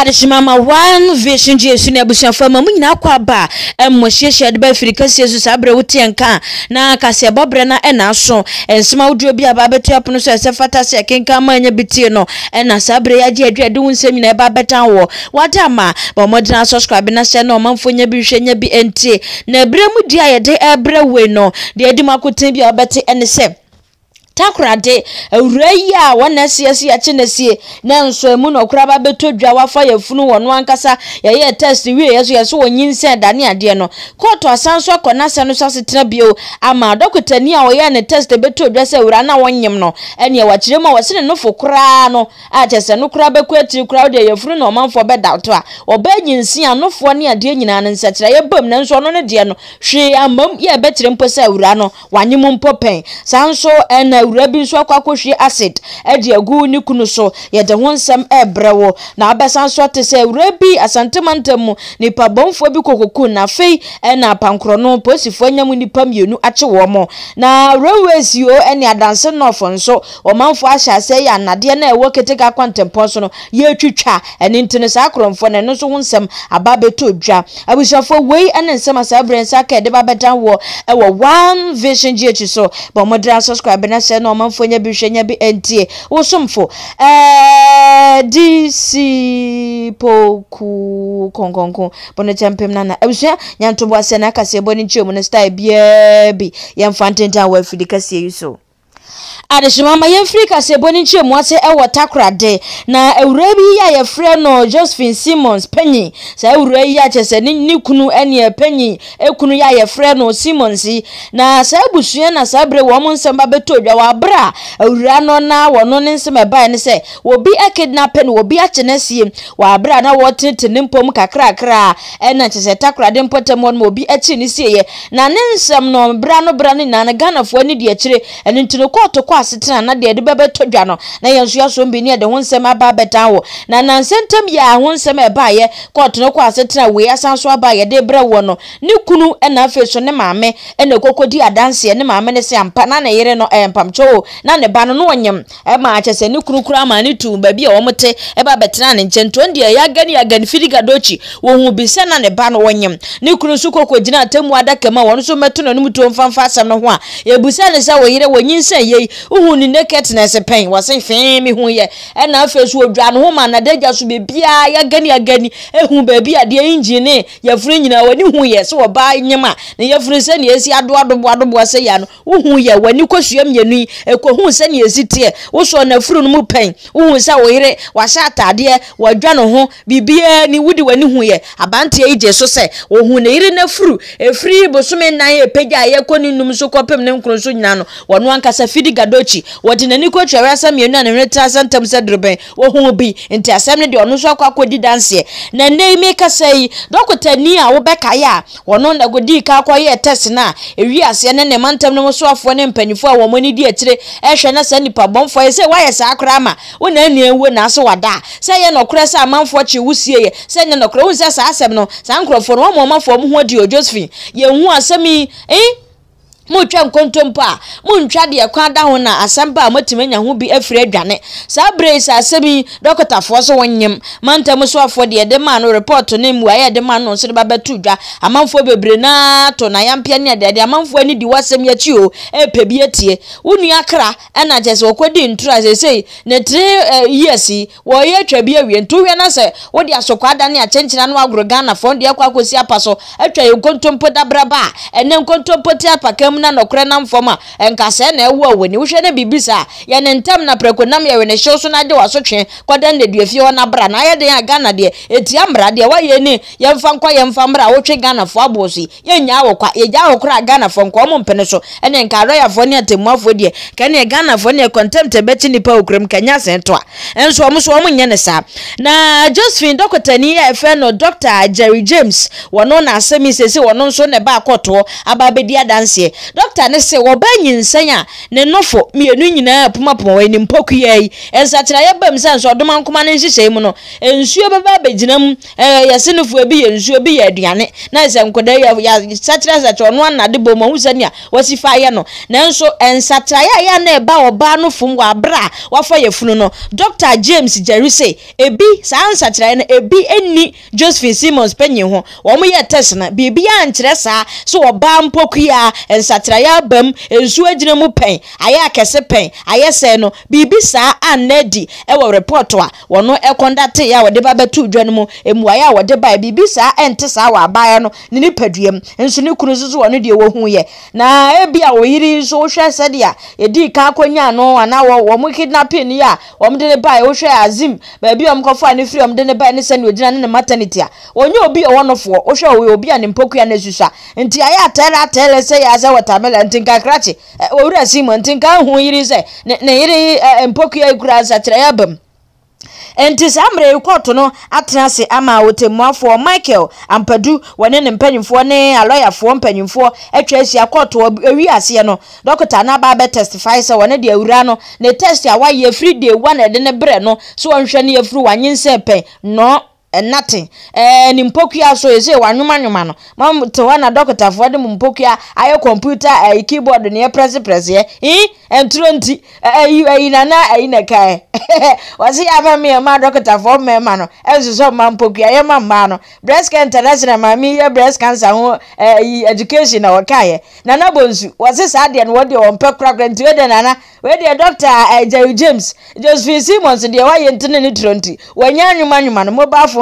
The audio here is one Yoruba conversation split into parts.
adehyemama one vision jesu na abusuafoɔ ma mo nyinaa kɔ aba a ɛmmɔ hyehyɛ de bɛfiri kɛseɛ so saa berɛ woteɛ nka na kaseɛ bɔberɛ no ɛna aso nsɛm ahodoɔ bi a baabɛto apono so ɛsɛ fata sɛ ɛkenka ma anya bi tie no ɛna saa berɛ yɛagye adwa de wo nsɛm nyinaa ɛba bɛtan wɔ wade ama ba ɔmmɔdena subscribe na hyɛ na ɔmanfo nya bi hwɛ nya bi ɛntie na berɛ mu di a yɛde ɛbrɛ wei no deɛ adi mu akoten bi a wɔbɛte ɛne sɛ takorade awura yi a wɔn na asiesie akyi na sie na nso emu na ɔkura ba bɛtɔ dwa wafa yɛ funu wɔn ankasa yɛyɛ test wie yɛ so yɛ so wɔn nyinsɛn dane adeɛ no kɔɔto asan so akɔ n'asɛn no so asetena bio ama dɔkotani a wɔyɛ ne test bɛtɔ dwa sɛ awura na wɔn nyim no ɛnea wɔakyerɛ mu a wɔsi ne nofo koraa no a kyɛ sɛ no koraa bɛkɔ akyiri koraa deɛ yɛ funu na ɔmanfoɔ bɛda to a ɔbɛɛ nyinsia nofoɔ ne adeɛ nyinaa ne nsɛkyerɛ yɛ na nso ɔno no hwee amam yɛ bɛkyerɛ mpo sɛ awura no wɔanyem awura bi nso akɔ akɔhwie acid ɛde agu ne kunu so yɛde ho nsɛm ɛrebrɛ wɔ na abɛsan so te sɛ awura bi asantemantam mu nipa bɔnfoɔ bi kɔkɔku na afei ɛna apankorɔ no polisifoɔ anya mu nipa mmienu akye wɔn na railways yo ɛne adanse nɔɔfo nso ɔmanfoɔ ahyɛ aseɛ yɛ anadeɛ na ɛwɔ keteke akɔntempɔn so no yɛretwitwa ɛne nti no saa akorɔmfoɔ no ɛno nso ho nsɛm aba abɛtɔ dwa abusuafoɔ wei ɛne nsɛm a saa abirɛ nsa aka yɛde ba abɛdan wɔ ɛwɔ one vision gh so bɔn mo dira subscribe na hyɛ kyerɛ na ɔmanfoɔ nyɛ bi hwɛ nyɛ bi ntie wosomfo ɛɛɛ poku kɔnkɔnkɔn bɔne mpem nana abusua nyantoboaseɛ na akaseɛ bɔ ne nkyɛn mu no style biara bi yɛmfa ntenten a wɔafiri kaseɛ yi so adehyemama yɛmfiri kaseɛbɔ ne nkyɛmu ase ɛwɔ e takorade na awura bi a yɛfrɛ no josephine simons panyin saa awura yi a kyerɛ sɛ ne kunu e ne panyin e kunu yi a yɛfrɛ no simons yi na saa abusua na saa bere wɔn nsɛm ba bɛtɔ dwa wɔ abere a awura no na wɔn ne nsɛm ɛbaeɛ ne sɛ obi akidnapɛ no obi akyɛ ne sie wɔ abere a na wɔtenete ne mpom kakrakra ɛna kyerɛ sɛ takorade mpɔtam hɔ no obi akyi ne sie yɛ na ne nsɛm no bere ano bere ano nyinaa no no atokɔtokɔ asetena na deɛ yɛde bɛbɛtɔ dwa no na yɛn nso yɛso mbi ne yɛde ho nsɛm aba abɛtan wɔ na nansɛntɛm yɛ a ho nsɛm ɛbaeɛ kɔɔto no kɔ asetena wei asan so aba yɛde brɛ wɔ no ne kunu ɛna afei so ne maame ɛna ɛkɔkɔ di adanseɛ ne maame ne sɛ ampa na ne yere no ɛyɛ mpampkyɛ o na ne ba no no ɔnyam ɛma akyɛ sɛ ne kunu kura ama ne tum baabi a wɔn te ɛba abɛtena ne nkyɛn tɔn deɛ yagani yagani firi gadokyi wɔn ho bisɛ na ne ba no ɔnyam ne kunu nso kɔkɔ gyina atemmu adaka mu a wɔn nso mɛto n'anim tuo mfamfa asɛm no ho a yɛbisa ne sɛ wɔyere wɔnyinsɛn ɛyɛ yi wohu ne nakedness pɛn wɔse fee me hu yɛ ɛna afei so odwa ne ho ma nadagya so ya yɛgani agani ɛhu baabi a deɛ engine yɛfiri nyinaa w'ani hu ye. So yɛ sɛ wɔbaa nyam a ne yɛfiri sɛneɛ ɛsi adoadoboa doboa sɛ yɛ no Uhu ye w'ani ko kɔsua mmienu yi ɛkɔhu sɛneɛ ɛsi teɛ na nafuru no mu pɛn wohu sɛ wo yere wahyɛ wa wɔadwa no ho biribiaa ni wudi w'ani hu ye. abanteɛ yi gye so sɛ wɔhu ne yere nafuru ɛfiri bosome nan ɛpɛgya a yɛkɔ ni num so kɔpem ne nkron so nyinaa no wɔno ankasa Fidi gadochi wɔde n'ani kɔ twɛrɛ asɛm mmienu a ne ho te asɛ ntam sɛ dorobɛn wɔhu bi nti asɛm no deɛ ɔno nso akɔ akɔdi danseɛ na nne yi mekasa yi dɔkotani a wobɛkaeɛ a wɔno na godii ka akɔyɛ test no a ɛwi aseɛ ne ne mantam no mu soafoɔ ne mpanimfoɔ a wɔn ani di akyire ɛhwɛ na saa nnipa bɔmfoɔ yɛ sɛ woayɛ saa koraa ma wo na ani awuo na ase wada sɛ yɛ nɔkorɛ sɛ amanfoɔ kye wo sie yɛ sɛ nyɛ nɔkorɛ wohu sɛ saa asɛm no saa nkurɔfoɔ no wɔma ɔmafoɔ mu ho adi o josephine yɛnhu asɛm yi eh? motwa nkonto mpo a montwa deɛ kwan da ho na asɛm pa a motumi anya ho bi afiri adwane saa bere saa asɛm yi dɔkotafoɔ so wɔnyem mantam so afoɔ deɛ de maa no report ne mmuaeɛ de maa no nso de ba bɛto dwa amanfoɔ bebree naa to na yampea ne adeade amanfoɔ ani di wasɛm yɛkyi o ɛpɛ bi atie wo nua kra ɛna kyɛ sɛ wɔkɔdi ntura seesei ne tiri years yi wɔyɛ atwa bi awie nti na sɛ wode asokɔ ada ne akyɛnkyena no agoro ghanafoɔ deɛ akɔ akɔsi apa nsɛm na nɔkorɛ nam fam a nkasɛɛ na ɛwo a w'ani wohwɛ no biribi saa yɛne ntam na prɛko nam yɛwɛ ne hyew so na de wasotwe kɔda nnaduafie hɔ na bra na ayɛ a ghana deɛ ɛtia mmara deɛ woayɛ ni yɛmfa nkɔ yɛmfa mmra a wotwe ghanafoɔ aboɔ so yi yɛnyaa wɔ kwa yɛgyaa wɔ kora a ghanafoɔ nkɔ ɔmo mpene so ɛne nka arɔyafoɔ ne atemmuafoɔ deɛ kɛne ghanafoɔ ne contempt ɛbɛkyi nnipa wɔ kanya asɛn to a ɛnso ɔmo so ɔmo nyɛ ne saa na josephine dɔkotani a ɛfɛ no dr jerry james wɔno na asɛm yi sɛsi wɔno nso ne ba akɔtoɔ aba abɛdi adanseɛ Doctor ne sɛ wɔbɛ nyinsɛn a ne nɔfo mmienu nyinaa apomapoma wɔ anim pɔkuyɛ yi nsatenaeɛ bam sɛ nso ɔdoma nkoma ne nhyehyɛe mu no nsuo bɛba abɛgyina mu yɛse no fuo bi yɛ nsuo bi yɛ aduane na sɛ nkɔda yɛ sakyerɛsakyerɛ ɔno anade bɔ mu ɔhu sɛnea wɔsi fa yɛ no nanso nsatenaeɛ a yɛ na ɛba ɔbaa no fom wɔ aberɛ a wafa yɛ funu no doctor james jerry sɛ ebi saa nsatenaeɛ no ebi ɛnni josephine simons panyin ho wɔn yɛ test na biribi ankyerɛ saa so ɔbaa mpɔkuya nsa nsatira ya aba mu nsuo agyina mu pɛn ayɛ akɛse pɛn ayɛ sɛn no biribi saa anna di wɔ report a wɔn kɔndate a wɔde ba bɛto dwa no mu mmuaeɛ a wɔde baeɛ biribi saa nte saa wɔ abaeɛ no ne nipadua mu nso ne kunu nso so wɔn deɛ wɔhu na ebi a wɔyiri nso wohwɛ sɛdeɛ yɛdi ka akɔnya anaa wɔn a wɔn de ne baeɛ wohwɛ azim a wɔn ne firi wɔn de ne baeɛ ne ogyina ne a wɔnyɛ obi a wohwɛ watermelon nti nka krakye eh, owura si mu nti nka ahu yiri sɛ ne yiri eh, mpokua kura nsakyerɛ aba nti saa mmerɛ yi kɔɔto no atena ase ama otemmuafoɔ michael ampadu wɔne ne mpanyimfoɔ ne alɔyafoɔ mpanyimfoɔ atwa ahyia kɔɔto awi aseɛ no dɔkota no aba sɛ wɔne deɛ awura no ne test a wayɛ firi deɛ wa na ɛde ne berɛ no so wɔnhwɛ no yɛfiri wanyinsɛ pɛn nɔɔ Eh, nothing eh ni mpokua so ese wanwoma nwuma no ma te hɔ na dɔkotafoɔ de mu mpokua ayɛ computer ayi eh, keyboard ne yɛ press press yɛ ii nturo nti ayi ayi nana ayi na ka yɛ wɔsi yɛ afa mi yɛ ma dɔkotafoɔ mɛma no ɛnsoso eh, ma mpokua yɛ ma mmaa no breast cancer international maame yɛ breast cancer ho ayi education na wɔka yɛ nana bonsu wɔsi saa deɛ no wɔde wɔn pɛ korakora nti wɔde nana wɔde doctor ɛɛ james josephine simmons deɛ wɔayɛ nti ne ne turo nti wɔnyɛ nwoma nwoma no mobile phone.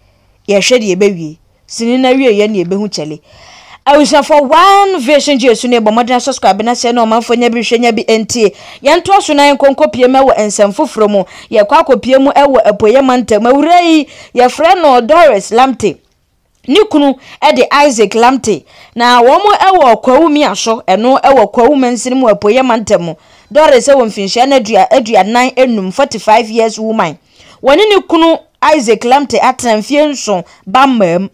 yɛhwɛ deɛ ɛbɛwie sini na wie yɛ ne yɛbɛhu kyɛle awusuafo one vision jesu ne bɔ mmɔden subscribe na hyɛ na ɔmanfoɔ nya bi hwɛ nya bi ntie yɛntoa so nan nkɔnkɔ pie mu ɛwɔ nsɛm foforɔ mu yɛkɔ akɔpie mu ɛwɔ apueyɛ mantam awura yi yɛfrɛ no doris lamte ne kunu de isaac lamte na wɔn wɔ kwawu miaso ɛno wɔ kwawu mansini mu apueyɛ mantam mu doris wɔ mfinhyia no aduanan enum forty five years woman wɔne ne kunu isaac lamte atena mfie nson ba mmaa mu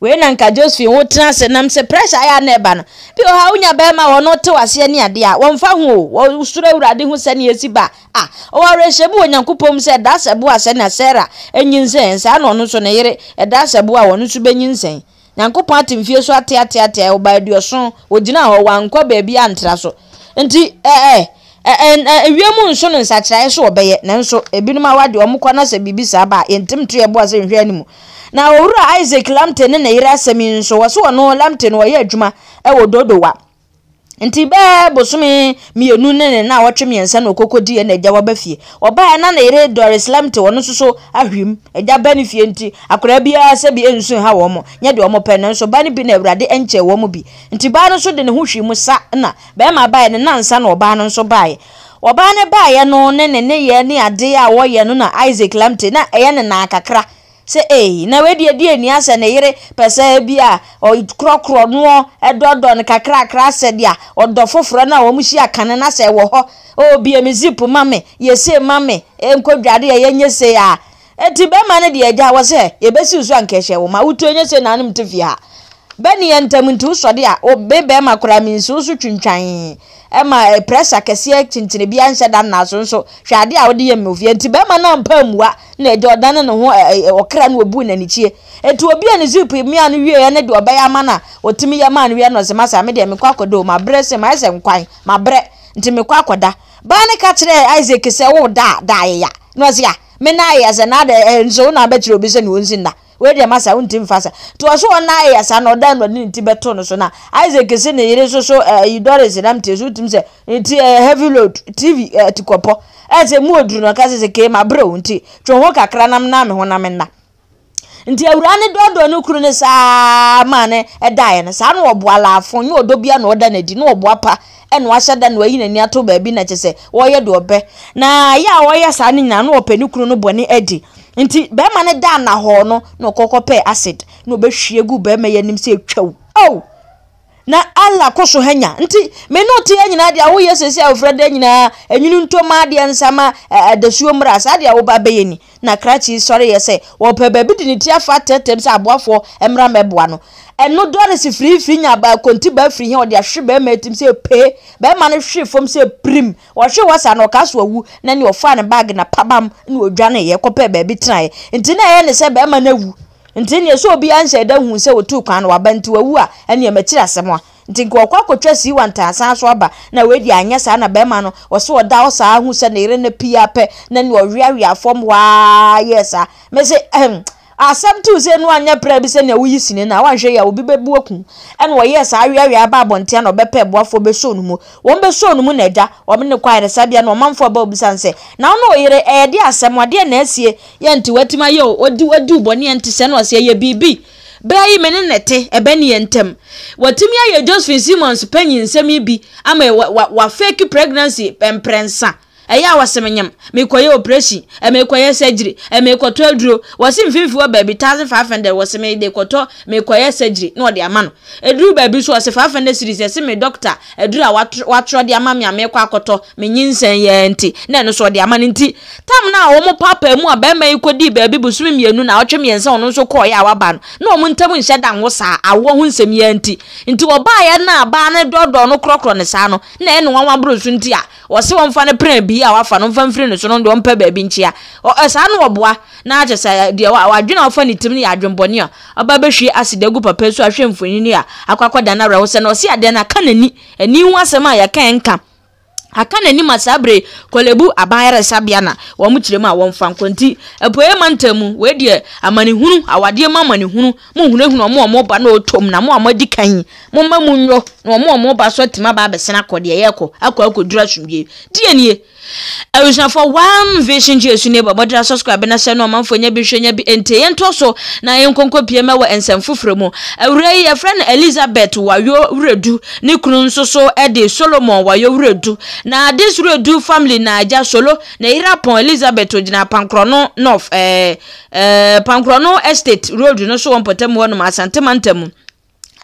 wei na nka josephine ho tena ase nam sɛ pressure ayɛ a na ɛba no bi wɔ ha wonya bɛrima wɔ no te waseɛ ne adeɛ a wɔmfa ho o wɔsoro awurade ho sɛne ɛsi ba a ɔwɔ awerɛhyɛ mu wɔ nyankopɔn mu sɛ ɛda asɛbo a sɛnea sara anyinsɛn saa na ɔno nso ne yere ɛda asɛbo a wɔno nso bɛnyinsɛn nyankopɔn ate mfie so ateateatea ɔbaa aduɔson ɔgyina hɔ wankɔ baabi antra so nti ɛɛ eh, eh, ewiem nso no nsakyerɛ so ɔbɛyɛ nanso ebinom a wade ɔmo kɔ n'asɛ biribi saa ba yɛntɛm to yɛ bo ase nhwɛ anim na owura isaac lampton ne ne yere asɛm yi nso wɔso wɔn no lampton wɔyɛ adwuma ɛwɔ dodowa. nti bɛɛ bosome mmienu ne ne na wɔtwe mmiɛnsa na okoko di yɛ na agya waba fie ɔbaa na na yere doris lamte wɔn nso so ahwim agya bɛ ne fie nti akwadaa biara sɛ bi nsu ha wɔn nyɛ deɛ wɔn pɛ ne nso baa ne bi na awurade nkyɛn wɔn bi nti baa no nso de ne ho hwim sa na barima baa yɛ ne nansa na ɔbaa no nso baa yɛ ɔbaa ne baa yɛ no ne ne ne yɛ ne adeɛ a wɔyɛ no na isaac lamte na ɛyɛ ne na kakra. sɛ ee na wedie die ni ahyɛ ne yere pɛsɛ bi a ɔkorɔkorɔ noɔ ɛdɔdɔ ne kakrakra sɛ deɛ ɔdɔ foforɔ no a wɔn hyia kane na sɛ ɛwɔ hɔ obie mi zip ma mi yɛsie ma mi e, nkodwade a yɛnyɛ se ya eti bɛrima no deɛ agya wɔ sɛ yɛbɛsi nso a nkɛhyɛ wɔn a wotu enye se naanum te fie ha. benin yɛ ntụ sɔde a obe mi nsu so twintwan ma pressure bi nso a wɔde yɛ nti bɛrima naa mpa mua na ɛdi ọdan ne ho ɛ ɛ ɔkra no etu obi a ne zip mia no wie ne ya ama na otimi ya maa no wie na mi o ma brɛ sɛ ma ɛsɛ nkwan ma nti mi baa ne ka kyerɛ isaac sɛ wo da da na a na sɛ na wei deɛ masa m'fasa fa sa nti ɔso wɔn na ayɛ saa na ọ nnɔde ne ti bɛto na isaac si ne so so ɛyi dɔres nam tie so wotim sɛ load tv ɛɛ ti mu oduru na ɔka sɛ sɛ kee ma abere wo nti twɛn ho kakra nam na me nna nti awura ne dɔdɔ ne ne saa maa ne ɛdaeɛ no saa na ɔboa laafo nye ɔdɔ bia na ɔda na ɔboa pa e na wahyɛ da na wayi n'ani ato baabi na kyɛ wɔyɛ deɛ ɔbɛ na yɛ a wɔyɛ saa ne nyinaa na ɔpɛ ne kuru no bɔ ne adi nti bɛrima no da na hɔ no na ɔkɔkɔ pɛ acid na ɔbɛhwie gu bɛrima yɛ anim sɛ ɛtwa wo oh! na ala koso so hanya nti mene ɔte ha nyinaa deɛ woyɛ sɛsi a wofrɛ da nyinaa ɛnwini ntoma adeɛ nsama adasuo mmra saa deɛ woba bɛyɛ ni na krakye sɔre yɛ sɛ wɔpɛ baabi de ne ti afa tɛtɛm sɛ aboafoɔ mmra mmɛboa no ɛno dɔres firifiri nya ba konti ba firi hɛ ɔde ahwe bɛrima atim sɛ pee bɛrima no hwe fam sɛ pirim ɔhwe wɔ sa na ɔka so awu na ne ɔfaa ne baage na pabam ne ɔdwaneeɛ kɔpɛ baabi tenaeɛ nti na ɛyɛ ne sɛ bɛrima no awu nti nea so obi anhyɛ da hu sɛ wotu kwan no waba nti wawu a ɛnea makyiri asɛm a nti nka ɔkɔ akɔtwa sii wa ntaasan so aba na wɔadi anyɛ saa na bɛrima no wɔsɛ ɔda hɔ saa ho sɛ ne yere no pii apɛ na ne ɔweawea fam hɔ yɛ saa mɛsɛ asɛm te sɛ no anyɛ prɛ bi sɛ nea woyi sini na wanhwɛ yɛ obi bɛbu oku ɛna wɔyɛ saa awiawia aba abɔnten na ɔbɛpɛ aboafoɔ bɛsɔɔ no mu wɔn mu na ɛgya wɔn ne kɔ ayaresabea na ɔmanfoɔ obi obisa nsɛ na wɔn oyere ɛyɛde asɛm adeɛ na ɛsie yɛn ti wɔatima yɛ o odi sɛ na yɛ bɛɛ yi mene ɛbɛ ne yɛ ntɛm ayɛ josephine simons panyin nsɛm yi bi ama pregnancy ɛyɛ a wɔsɛmenyam mekɔyɛ operation mekɔyɛ surgery mekɔtɔ aduro wɔse mfimfi baabi thousand five hundred wɔse mede kɔtɔ mekɔyɛ surgery na na ɛno so ɔde ama no nti yi kɔdii baabi bosome mmienu na ɔtwe mmiɛnsa ɔno nso kɔɔyɛ a waba no na wɔn ntam nhyɛ da nwo saa awoɔ ho nsɛm yɛɛ nti nti wɔbaayɛ no a abaa no na ɛne wɔn so nti a wɔse yi a wafa no mfa mfiri ne so no deɛ ɔmpɛ baabi nkyia saa no na akyɛ sɛ deɛ wadwene a wɔfa ne tim no yɛ adwembɔne a ɔba bɛhwie aseda agu papa so ahwɛ mfonini a akɔakɔda no awerɛho sɛ na ɔse adeɛ no aka n'ani ani ho asɛm a yɛka ɛnka aka n'ani ma saa bere kɔlɛbu na wɔn kyerɛ mu a wɔmfa nkɔ nti mantam mu amanehunu awadeɛ mu amanehunu mu nhunahuna a ɔmo ba na ɔtɔm a ɔmo mu nyɔ na ɔmo a ɔmo abusuafoɔ one vision gyesu ne bɔ bɔdera subscribe na sɛ no ɔmanfoɔ nyɛ bi hwɛ nyɛ bi nti yɛntɔ so na yɛnkonko pie ma wɔ nsɛm foforɔ mu awura yi yɛfrɛ no elizabeth wayo wuradu ne kunu nso so e de solomon wayo wuradu na this wuradu family na agya solo na yera pɔn elizabeth gyina pankorɔno north ɛɛ eh, ɛɛ eh, pankorɔno estate road no so wɔ mpɔtam hɔnom asantemantam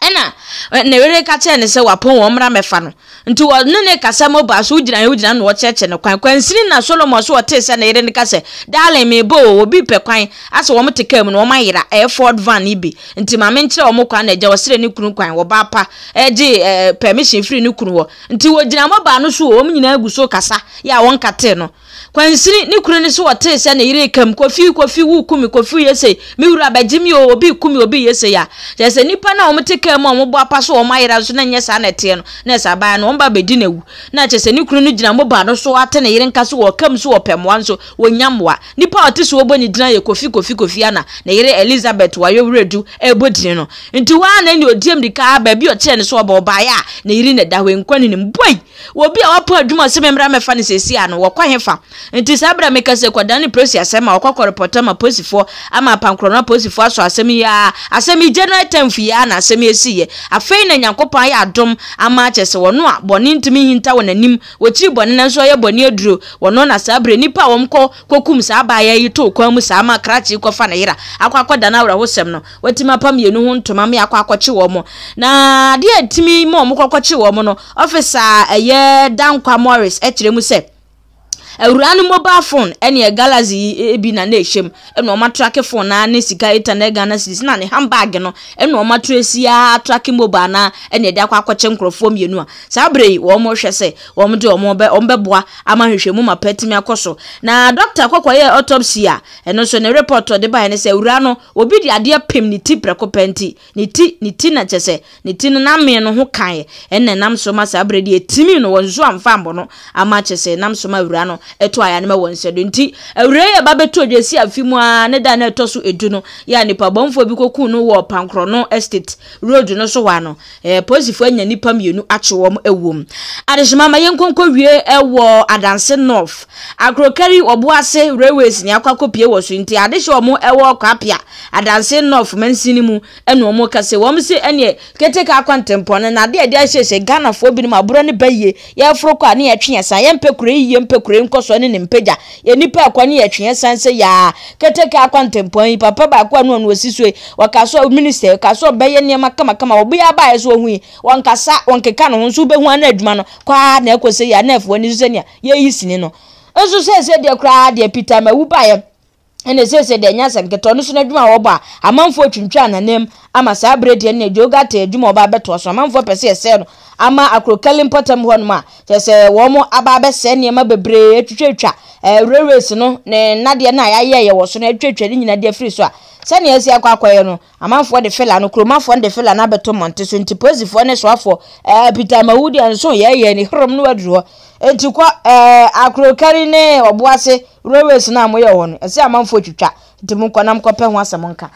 ɛna eh, na were ka kyerɛ ne sɛ wapɔn wɔn mmara mɛfa no nti wɔne ne kasa mobile so wogyina yɛ wogyina na wɔkyerɛkyerɛ no kwan kwansini na solomon so wɔtee sɛ na yere ne ka sɛ darling mebo o obi pɛ kwan asɛ wɔn te kaa mu na wɔn ayera ɛyɛ eh, van yi bi nti maame nkyerɛ wɔn kwan na agya wɔsrɛ ne kunu kwan wɔba apa ɛgye ɛɛ eh, permission firi ne kunu wɔ nti wɔgyina mobile no so wɔn nyinaa gu so kasa yɛ a wɔn kate no kwansini ne kuro ne so wɔtee sɛ ne yere kam kofi kofi wo kumi kofi yɛ sɛ me wura abɛgye mi obi kumi obi yɛ sɛ ya kyerɛ sɛ nipa na wɔn te kam a wɔn bɔ apa so wɔn ayera so na nyɛ saa na teɛ no na ɛsɛ abaa no wɔn ba abɛdi na wu na kyerɛ sɛ ne kuro no gyina moba no so ate ne yere nka so wɔ kam so wɔ pɛmoa nso wɔnya mmoa nipa a ɔte so wɔbɔ ne gyina yɛ kofi kofi kofi ana ne yere elizabeth wayɔwura du ɛbɔ dini no nti waa na ne odiam de kaa ah, baabi ɔkyerɛ ne so ɔbɔ ɔbaeɛ a ne yere ne da hɔ nkwa ne ne mbɔi obi a wapɔ adwuma sɛ mɛmra mɛfa ne sɛsi ano wɔkɔ hefa nti saa abira meka sɛ kwadaa ne polisi asɛm a ɔkɔkɔ repɔtɔ ma polisifoɔ ama apankorɔ no polisifoɔ aso asɛm yi a asɛm yi general term fi yia na asɛm yi esi yɛ afei na nyankopɔn ayɛ adom ama akyɛ sɛ wɔn a bɔnne ntumi hinta wɔn anim wɔkyiri bɔnne na nso ɔyɛ bɔnne aduro wɔn na saa abira nipa a wɔn kɔ kɔkum saa abaayɛ yi to kwan mu saa ama krakye kɔfa ne yera akɔ akɔda na awurahosɛm no wɔtumi apa mmienu ho ntoma me akɔ akɔkye wɔn na adeɛ timi ma wɔn kɔkɔkye wɔn no ɔfisa ɛyɛ dankwa morris ɛkyerɛ awura no mobile phone ɛne galaxy yi e, bi na na ɛhyɛ mu ɛna ɔma tracking phone na ne sika na ne handbag no ɛna ɔma trace mobile na ɛna ɛde akɔ akɔkyɛ mmienu a saa bere yi wɔn sɛ wɔn de wɔn bɛ wɔn bɛboa ama hwehwɛ mu ma akɔ so na doctor kɔkɔ yɛ autopsy a ɛno nso ne report ɔde baeɛ ne sɛ obi de adeɛ pem ne ti prɛko ne ti ne na kyɛ sɛ ne ti no namee no ho ma saa bere etimi no amfa ɛto ayane ma wɔ nsɛdo nti awurɛ yɛ ba bɛto adwasi afi mu a ne da no ɛtɔ so edu no yɛ a nipabɔmfoɔ bi kɔku no wɔ pankorɔno estate road no so wa no ɛɛ polisifoɔ anya nipa mmienu akye wɔn ɛwɔ mu adehyema ma yɛn nkonko wie ɛwɔ adanse north akorokari ɔboase railways ne akɔ akɔpie wɔ so nti adehyɛ wɔn ɛwɔ kwapia adanse north mansini mu ɛna wɔn kasa wɔn si ɛneɛ keteke akwantempɔne na adeɛ ɛde ahyehyɛ ghanafoɔ binom aburo ne bɛyie yɛforo kɔ a ne yɛtwe yɛn sa yɛn kure yie mpɛ kure nkɔ kɔ sɔ ne ne mpagya yɛ nipa akɔ ne yɛ tweɛ san sɛ yaa keteke akwantempɔn yi papa baako a no a no osi so minister wɔka sɔ bɛyɛ nneɛma kamakama obi aba yɛ so ohun yi wɔnkasa wɔnkeka ne ho nso bɛhu ano adwuma no kwaa na ɛkɔ sɛ yaa na ɛfoɔ ne nso sɛ nea yɛyi sini no nso sɛ sɛ deɛ koraa deɛ peter mawu baeɛ ɛna ɛsiesie deɛ nyasa nketewa no so n'adwuma a wɔbɔ a amanfoɔ twintwa ananam ama saa abere deɛ no na adwoga te adwuma a ɔba abɛtoa so amanfoɔ pɛ sɛ ɛsɛɛ ama akurokɛle mpɔtam hɔnom a kyerɛ sɛ wɔn aba abɛsɛe nneɛma bebree atwitwatwa ɛɛ no ne nnadeɛ no a yɛayɛ yɛ wɔ so no atwitwatwa ne nyinaa de afiri so a sɛnea ɛsi akɔ akɔyɛ no amanfoɔ de fila no kuromafoɔ no de fila no abɛtɔ mɔnte so nti polisifoɔ ne soafoɔ ɛɛ peter mahudi nso yɛyɛ ne horom no aduru hɔ nti kɔ ɛɛ akurokɛle ne ɔboase railways no a moyɛ wɔ no ɛsɛ amanfoɔ twitwa de mu nkɔ nam kɔpɛ ho asɛm nka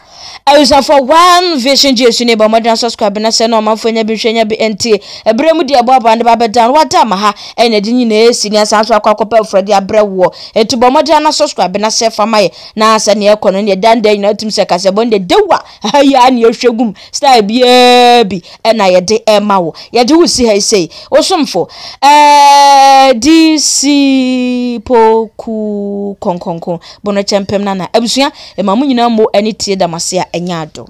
awusafo one vision gye su ne ba ɔmɔden subscribe na sɛ na ɔmanfoɔ nya bi nhwɛ nya bi ntie ɛberɛ mu deɛ ɛbɔ aboa ne ba bɛda no wada ama ha ɛna de nyinaa ɛsi ne asan so akɔ akɔpɛ afura de abrɛ woɔ ɛnti bɔ ɔmɔden na subscribe na sɛ fama yɛ na sɛ neɛ ɛkɔ no neɛ dan dan nyinaa wotum sɛ kasɛ bɔ ne dewa ayi a neɛ ɛhwɛ gum style biaa bi ɛna yɛde ɛma wo yɛde wo si ha sei wosomfo ɛɛ dc poku kɔnkɔnkɔn bɔnɔ nana abusua na ɛma mo nyinaa mo ani tie dam ɛnyɛ adɔ